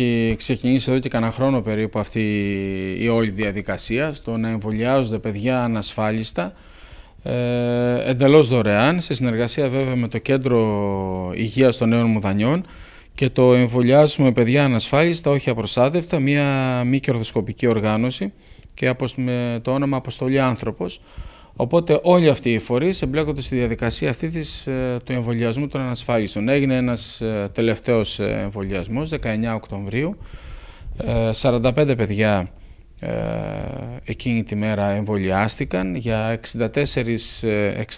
έχει ξεκινήσει εδώ και κανένα χρόνο περίπου αυτή η όλη διαδικασία στο να εμβολιάζονται παιδιά ανασφάλιστα ε, εντελώς δωρεάν, σε συνεργασία βέβαια με το Κέντρο Υγείας των Νέων Μουδανιών και το εμβολιάζουμε παιδιά ανασφάλιστα, όχι απροστάτευτα, μία μη κερδοσκοπική οργάνωση και το όνομα Αποστολή Άνθρωπος. Οπότε όλοι αυτοί οι φορείς εμπλέκονται στη διαδικασία αυτή της, ε, του εμβολιασμού των ανασφάλιστων. Έγινε ένας ε, τελευταίος ε, εμβολιασμός 19 Οκτωβρίου. 45 παιδιά ε, εκείνη τη μέρα εμβολιάστηκαν για 64,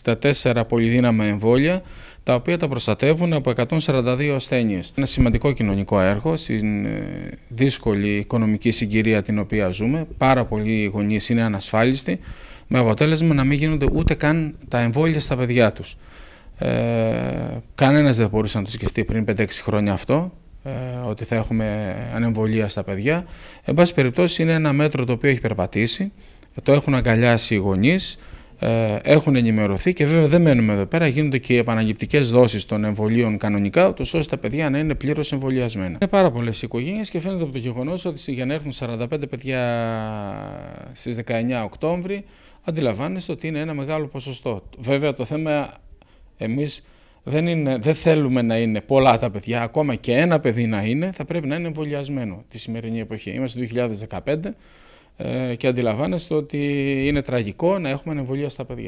64 ε, πολυδύναμα εμβόλια τα οποία τα προστατεύουν από 142 ασθένειες. Ένα σημαντικό κοινωνικό έργο στην ε, δύσκολη οικονομική συγκυρία την οποία ζούμε. Πάρα πολλοί γονείς είναι ανασφάλιστοι, με αποτέλεσμα να μην γίνονται ούτε καν τα εμβόλια στα παιδιά τους. Ε, Κανένας δεν μπορούσε να το σκεφτεί πριν 5-6 χρόνια αυτό. Ε, ότι θα έχουμε ανεμβολία στα παιδιά. Εν πάση περιπτώσει είναι ένα μέτρο το οποίο έχει περπατήσει, το έχουν αγκαλιάσει οι γονείς, ε, έχουν ενημερωθεί και βέβαια δεν μένουμε εδώ πέρα. Γίνονται και οι επαναληπτικές δόσεις των εμβολίων κανονικά, ώστε τα παιδιά να είναι πλήρως εμβολιασμένα. Είναι πάρα πολλές οικογένειες και φαίνεται από το γεγονός ότι για να έρθουν 45 παιδιά στις 19 Οκτώβρη, αντιλαμβάνεστε ότι είναι ένα μεγάλο ποσοστό. Βέβαια το θέμα εμείς δεν, είναι, δεν θέλουμε να είναι πολλά τα παιδιά, ακόμα και ένα παιδί να είναι, θα πρέπει να είναι εμβολιασμένο τη σημερινή εποχή. Είμαστε το 2015 ε, και αντιλαμβάνεστε ότι είναι τραγικό να έχουμε εμβολία στα παιδιά.